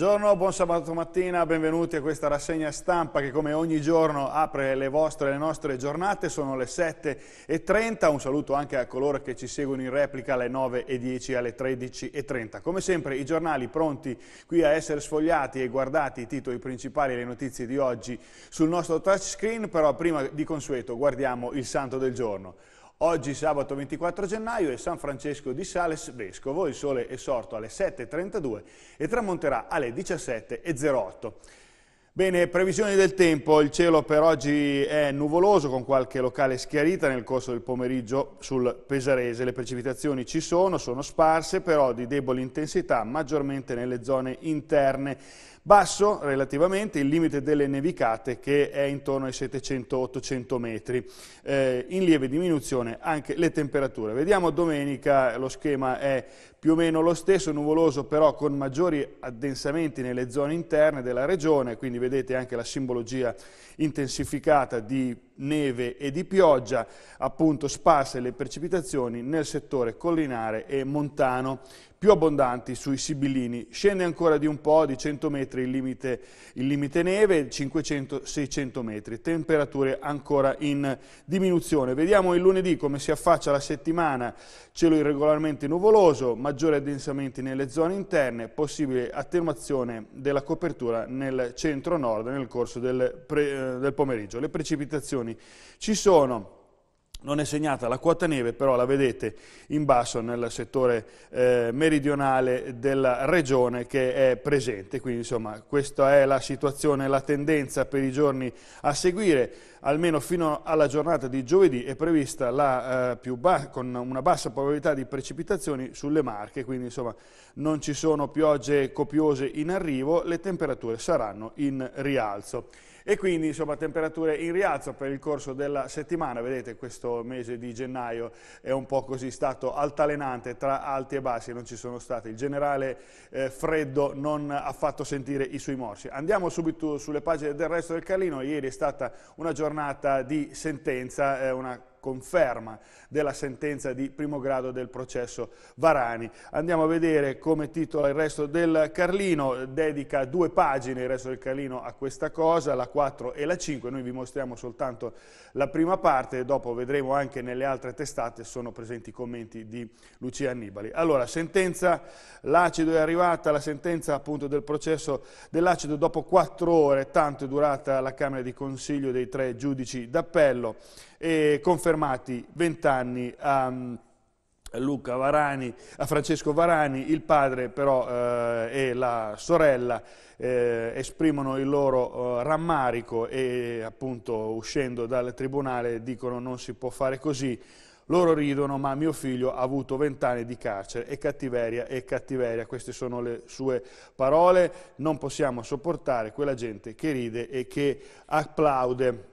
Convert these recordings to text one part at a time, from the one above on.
Buongiorno, buon sabato mattina, benvenuti a questa rassegna stampa che come ogni giorno apre le vostre e le nostre giornate, sono le 7.30, un saluto anche a coloro che ci seguono in replica alle 9.10 alle 13.30. Come sempre i giornali pronti qui a essere sfogliati e guardati i titoli principali e le notizie di oggi sul nostro touchscreen, però prima di consueto guardiamo il santo del giorno. Oggi sabato 24 gennaio è San Francesco di Sales Vescovo, il sole è sorto alle 7.32 e tramonterà alle 17.08. Bene, previsioni del tempo, il cielo per oggi è nuvoloso con qualche locale schiarita nel corso del pomeriggio sul Pesarese, le precipitazioni ci sono, sono sparse però di debole intensità maggiormente nelle zone interne, basso relativamente il limite delle nevicate che è intorno ai 700-800 metri, eh, in lieve diminuzione anche le temperature. Vediamo domenica, lo schema è più o meno lo stesso, nuvoloso però con maggiori addensamenti nelle zone interne della regione, quindi vedete anche la simbologia intensificata di neve e di pioggia, appunto sparse le precipitazioni nel settore collinare e montano, più abbondanti sui Sibillini. Scende ancora di un po', di 100 metri il limite, il limite neve, 500-600 metri, temperature ancora in diminuzione. Vediamo il lunedì come si affaccia la settimana, cielo irregolarmente nuvoloso, maggiori addensamenti nelle zone interne, possibile attenuazione della copertura nel centro-nord nel corso del, pre, eh, del pomeriggio. Le precipitazioni condizioni ci sono. Non è segnata la quota neve, però la vedete in basso nel settore eh, meridionale della regione che è presente. Quindi insomma questa è la situazione, la tendenza per i giorni a seguire. Almeno fino alla giornata di giovedì è prevista la, eh, con una bassa probabilità di precipitazioni sulle Marche, quindi insomma non ci sono piogge copiose in arrivo, le temperature saranno in rialzo e quindi insomma temperature in rialzo per il corso della settimana, vedete questo mese di gennaio è un po' così stato altalenante tra alti e bassi, non ci sono stati, il generale eh, freddo non ha fatto sentire i suoi morsi. Andiamo subito sulle pagine del resto del Carlino, ieri è stata una giornata di sentenza, eh, una conferma della sentenza di primo grado del processo Varani. Andiamo a vedere come titola il resto del Carlino, dedica due pagine il resto del Carlino a questa cosa, la 4 e la 5, noi vi mostriamo soltanto la prima parte, dopo vedremo anche nelle altre testate sono presenti i commenti di Lucia Annibali. Allora, sentenza, l'acido è arrivata, la sentenza appunto del processo dell'acido dopo 4 ore, tanto è durata la Camera di Consiglio dei tre giudici d'appello e conferma fermati vent'anni a... Mm, Luca Varani, a Francesco Varani, il padre però eh, e la sorella eh, esprimono il loro eh, rammarico e appunto uscendo dal tribunale dicono non si può fare così, loro ridono ma mio figlio ha avuto vent'anni di carcere e cattiveria e cattiveria, queste sono le sue parole, non possiamo sopportare quella gente che ride e che applaude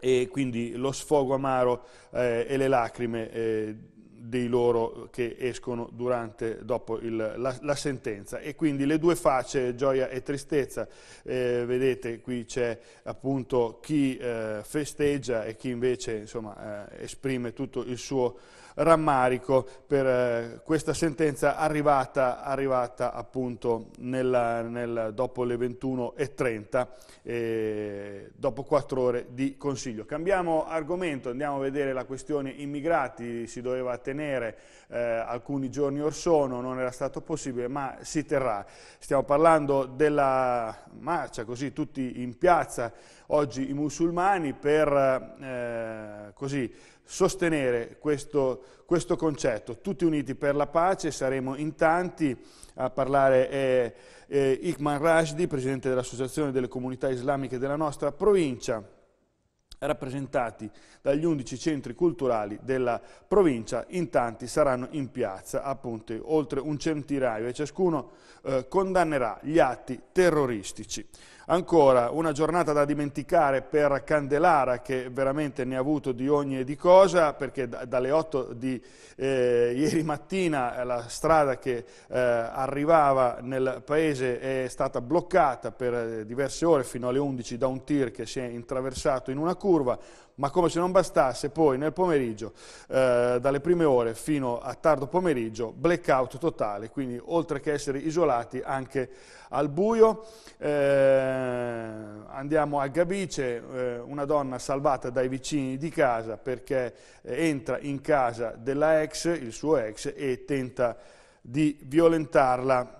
e quindi lo sfogo amaro eh, e le lacrime eh, dei loro che escono durante, dopo il, la, la, sentenza. E quindi le due facce, gioia e tristezza, eh, vedete qui c'è appunto chi eh, festeggia e chi invece insomma, eh, esprime tutto il suo rammarico per eh, questa sentenza arrivata, arrivata appunto nella, nel, dopo le 21.30, eh, dopo quattro ore di Consiglio. Cambiamo argomento, andiamo a vedere la questione immigrati, si doveva tenere eh, alcuni giorni or sono, non era stato possibile, ma si terrà. Stiamo parlando della marcia, così tutti in piazza, Oggi i musulmani per eh, così, sostenere questo, questo, concetto, tutti uniti per la pace, saremo in tanti a parlare eh, eh, Ikman Rashdi, presidente dell'Associazione delle Comunità Islamiche della nostra provincia, rappresentati dagli 11 centri culturali della provincia, in tanti saranno in piazza, appunto oltre un centinaio e ciascuno eh, condannerà gli atti terroristici. Ancora, una giornata da dimenticare per Candelara che veramente ne ha avuto di ogni e di cosa perché dalle 8 di eh, ieri mattina eh, la strada che eh, arrivava nel paese è stata bloccata per eh, diverse ore fino alle 11 da un tir che si è intraversato in una curva, ma come se non bastasse poi nel pomeriggio, eh, dalle prime ore fino a tardo pomeriggio, blackout totale, quindi oltre che essere isolati anche al buio. Eh, andiamo a Gabice, eh, una donna salvata dai vicini di casa perché eh, entra in casa della ex, il suo ex, e tenta di violentarla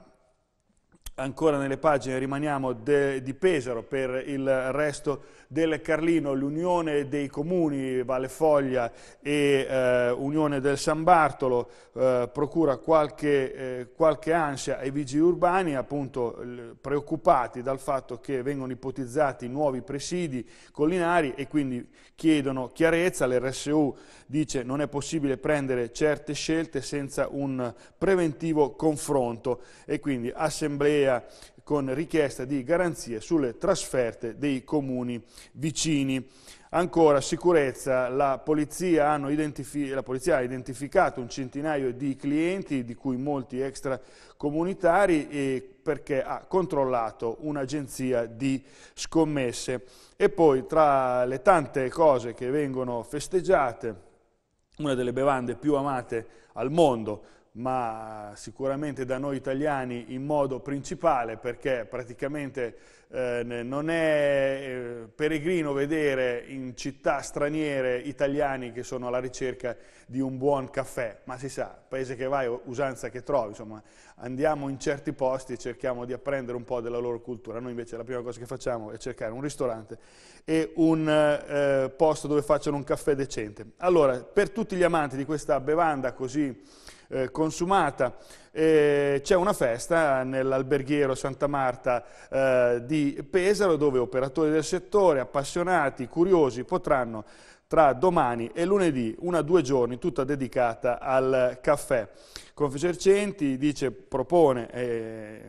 ancora nelle pagine rimaniamo de, di Pesaro per il resto del Carlino, l'unione dei comuni Valle Foglia e eh, Unione del San Bartolo eh, procura qualche, eh, qualche, ansia ai vigili urbani appunto preoccupati dal fatto che vengono ipotizzati nuovi presidi collinari e quindi chiedono chiarezza, l'RSU dice non è possibile prendere certe scelte senza un preventivo confronto e quindi assemblea europea con richiesta di garanzie sulle trasferte dei comuni vicini. Ancora sicurezza, la polizia, la polizia, ha identificato un centinaio di clienti, di cui molti extracomunitari, perché ha controllato un'agenzia di scommesse. E poi tra le tante cose che vengono festeggiate, una delle bevande più amate al mondo, ma sicuramente da noi italiani in modo principale perché praticamente eh, non è eh, peregrino vedere in città straniere italiani che sono alla ricerca di un buon caffè, ma si sa, paese che vai, usanza che trovi, insomma, andiamo in certi posti e cerchiamo di apprendere un po' della loro cultura. Noi invece la prima cosa che facciamo è cercare un ristorante e un eh, posto dove facciano un caffè decente. Allora, per tutti gli amanti di questa bevanda così eh, consumata, eh, c'è una festa nell'alberghiero Santa Marta eh, di Pesaro dove operatori del settore, appassionati, curiosi potranno tra domani e lunedì, una o due giorni, tutta dedicata al caffè. Confesercenti dice, propone eh,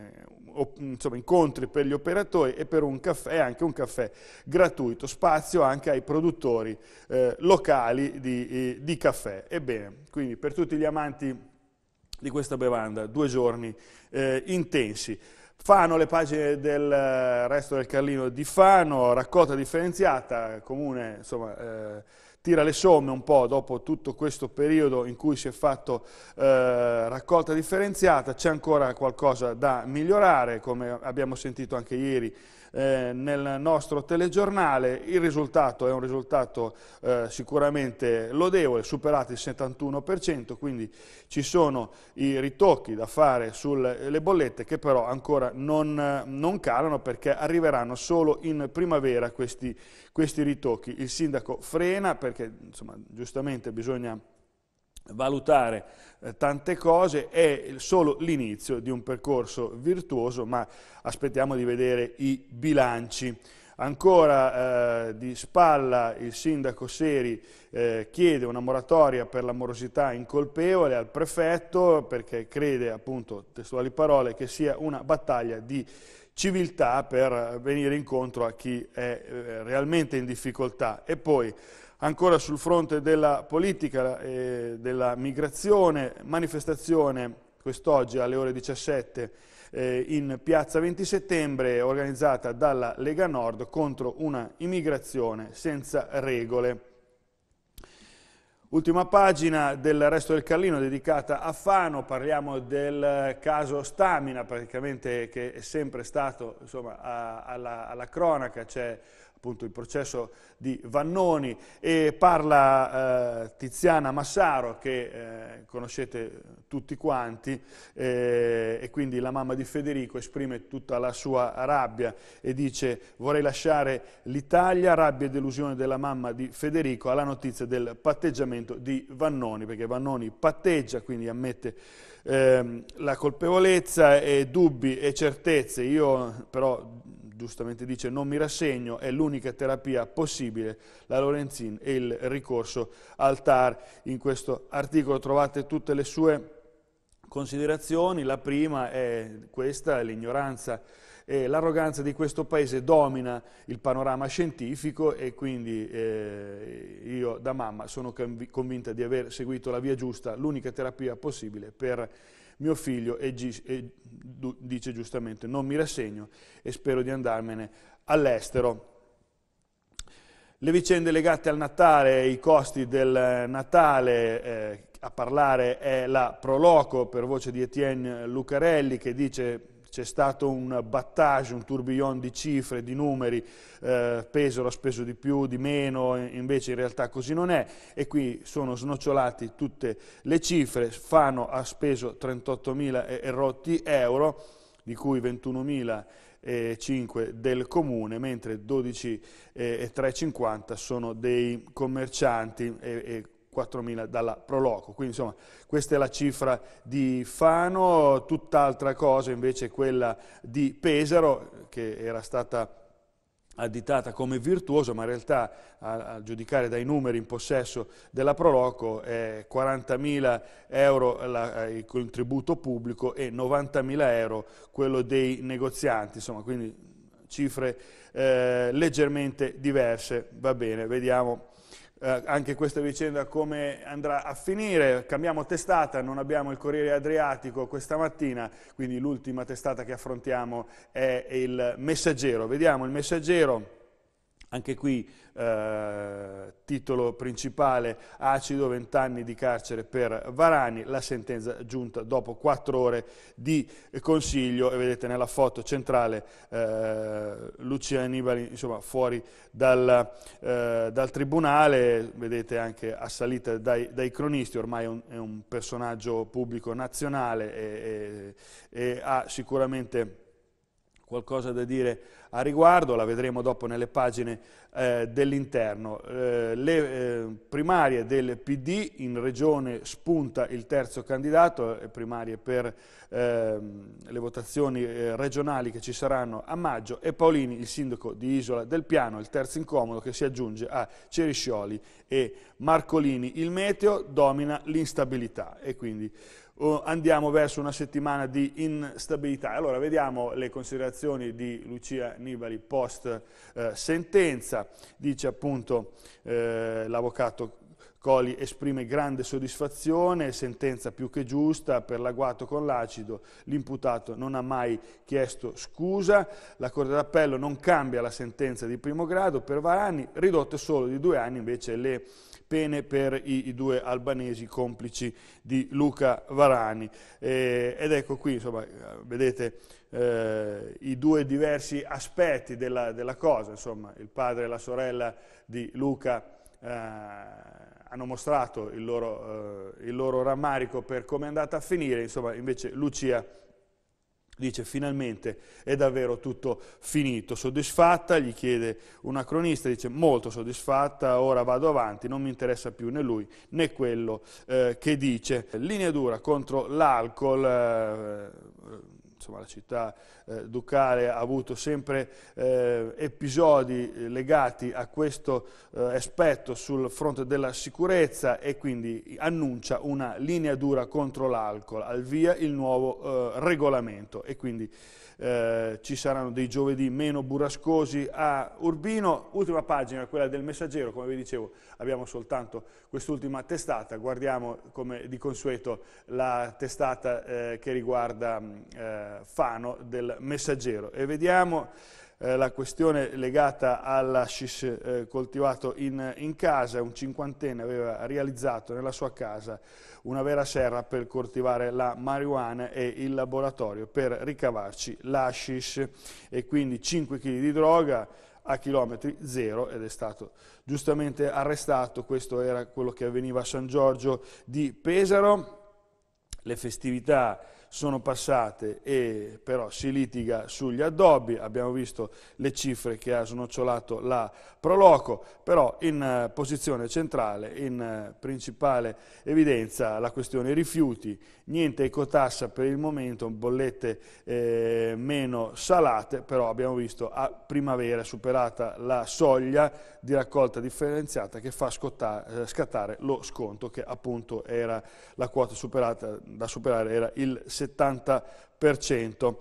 insomma, incontri per gli operatori e per un caffè, anche un caffè gratuito, spazio anche ai produttori eh, locali di, eh, di caffè. Ebbene, quindi per tutti gli amanti di questa bevanda, due giorni eh, intensi. Fano, le pagine del eh, resto del Carlino di Fano, raccolta differenziata, comune, insomma... Eh, tira le somme un po' dopo tutto questo periodo in cui si è fatto eh, raccolta differenziata, c'è ancora qualcosa da migliorare, come abbiamo sentito anche ieri eh, nel nostro telegiornale, il risultato è un risultato eh, sicuramente lodevole, superato il 71%, quindi ci sono i ritocchi da fare sulle bollette che però ancora non, non calano perché arriveranno solo in primavera questi, questi ritocchi. Il sindaco frena per perché insomma, giustamente bisogna valutare eh, tante cose, è solo l'inizio di un percorso virtuoso, ma aspettiamo di vedere i bilanci. Ancora eh, di spalla il sindaco Seri eh, chiede una moratoria per la morosità incolpevole al prefetto perché crede, appunto, testuali parole, che sia una battaglia di civiltà per venire incontro a chi è eh, realmente in difficoltà. E poi Ancora sul fronte della politica e della migrazione, manifestazione quest'oggi alle ore 17 eh, in piazza 20 settembre organizzata dalla Lega Nord contro una immigrazione senza regole. Ultima pagina del Resto del Carlino dedicata a Fano, parliamo del caso Stamina, praticamente che è sempre stato insomma, a, alla, alla cronaca, c'è cioè appunto il processo di Vannoni e parla eh, Tiziana Massaro che eh, conoscete tutti quanti eh, e quindi la mamma di Federico esprime tutta la sua rabbia e dice vorrei lasciare l'Italia, rabbia e delusione della mamma di Federico alla notizia del patteggiamento di Vannoni perché Vannoni patteggia quindi ammette ehm, la colpevolezza e dubbi e certezze. Io però giustamente dice non mi rassegno, è l'unica terapia possibile, la Lorenzin e il ricorso al TAR. In questo articolo trovate tutte le sue considerazioni, la prima è questa, l'ignoranza e l'arroganza di questo paese domina il panorama scientifico e quindi eh, io da mamma sono convinta di aver seguito la via giusta, l'unica terapia possibile per mio figlio e, e dice giustamente non mi rassegno e spero di andarmene all'estero. Le vicende legate al Natale, i costi del Natale, eh, a parlare è la Proloco per voce di Etienne Lucarelli che dice c'è stato un battage, un tourbillon di cifre, di numeri, eh, Pesaro ha speso di più, di meno, invece in realtà così non è e qui sono snocciolate tutte le cifre, Fano ha speso 38.000 e euro, di cui 21.000 e 5 del comune, mentre 12 e 3,50 sono dei commercianti e, 4.000 dalla Proloco. Quindi insomma questa è la cifra di Fano, tutt'altra cosa invece quella di Pesaro che era stata additata come virtuosa, ma in realtà a, a, giudicare dai numeri in possesso della Proloco è 40.000 euro la, eh, il contributo pubblico e 90.000 euro quello dei negozianti, insomma quindi cifre eh, leggermente diverse, va bene, vediamo eh, anche questa vicenda come andrà a finire. Cambiamo testata, non abbiamo il Corriere Adriatico questa mattina, quindi l'ultima testata che affrontiamo è il Messaggero. Vediamo il Messaggero anche qui eh, titolo principale, acido, 20 anni di carcere per Varani, la sentenza giunta dopo 4 ore di consiglio e vedete nella foto centrale eh, Lucia Annibali insomma, fuori dal, eh, dal, tribunale, vedete anche assalita dai, dai cronisti, ormai è un, è un, personaggio pubblico nazionale e, e, e ha sicuramente qualcosa da dire a riguardo, la vedremo dopo nelle pagine eh, dell'interno. Eh, le eh, primarie del PD, in regione spunta il terzo candidato, eh, primarie per ehm, le votazioni eh, regionali che ci saranno a maggio, e Paolini, il sindaco di Isola del Piano, il terzo incomodo che si aggiunge a Ceriscioli e Marcolini. Il meteo domina l'instabilità e quindi andiamo verso una settimana di instabilità. Allora vediamo le considerazioni di Lucia Nibali post eh, sentenza, dice appunto eh, l'avvocato Coli esprime grande soddisfazione, sentenza più che giusta per l'agguato con l'acido, l'imputato non ha mai chiesto scusa, la Corte d'Appello non cambia la sentenza di primo grado per Varani, ridotte solo di due anni invece le pene per i, i due albanesi complici di Luca Varani. Eh, ed ecco qui, insomma, vedete eh, i due diversi aspetti della, della, cosa, insomma, il padre e la sorella di Luca eh, hanno mostrato il loro, eh, il loro rammarico per come è andata a finire, insomma invece Lucia dice finalmente è davvero tutto finito, soddisfatta, gli chiede una cronista, dice molto soddisfatta, ora vado avanti, non mi interessa più né lui né quello eh, che dice. Linea dura contro l'alcol, eh, insomma, la città eh, ducale ha avuto sempre eh, episodi eh, legati a questo eh, aspetto sul fronte della sicurezza e quindi annuncia una linea dura contro l'alcol, al via il nuovo eh, regolamento e quindi eh, ci saranno dei giovedì meno burrascosi a Urbino. Ultima pagina, quella del messaggero, come vi dicevo abbiamo soltanto quest'ultima testata, guardiamo come di consueto la testata eh, che riguarda mm, eh, Fano del messaggero e vediamo... Eh, la questione legata all'ascis eh, coltivato in, in, casa, un cinquantenne aveva realizzato nella sua casa una vera serra per coltivare la marijuana e il laboratorio per ricavarci l'ascis e quindi 5 kg di droga a chilometri zero ed è stato giustamente arrestato, questo era quello che avveniva a San Giorgio di Pesaro, le festività sono passate e però si litiga sugli addobbi, abbiamo visto le cifre che ha snocciolato la Proloco, però in eh, posizione centrale, in eh, principale evidenza la questione rifiuti, niente ecotassa per il momento, bollette eh, meno salate, però abbiamo visto a primavera superata la soglia di raccolta differenziata che fa eh, scattare lo sconto che appunto era la quota superata, da superare era il 60%. 70%.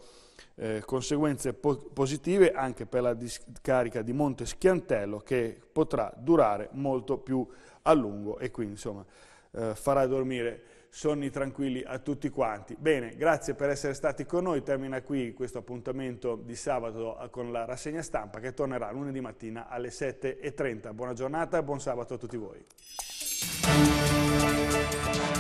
Eh, conseguenze po positive anche per la discarica di Monte Schiantello che potrà durare molto più a lungo e quindi insomma eh, farà dormire sonni tranquilli a tutti quanti. Bene, grazie per essere stati con noi, termina qui questo appuntamento di sabato eh, con la rassegna stampa che tornerà lunedì mattina alle 7.30. Buona giornata e buon sabato a tutti voi.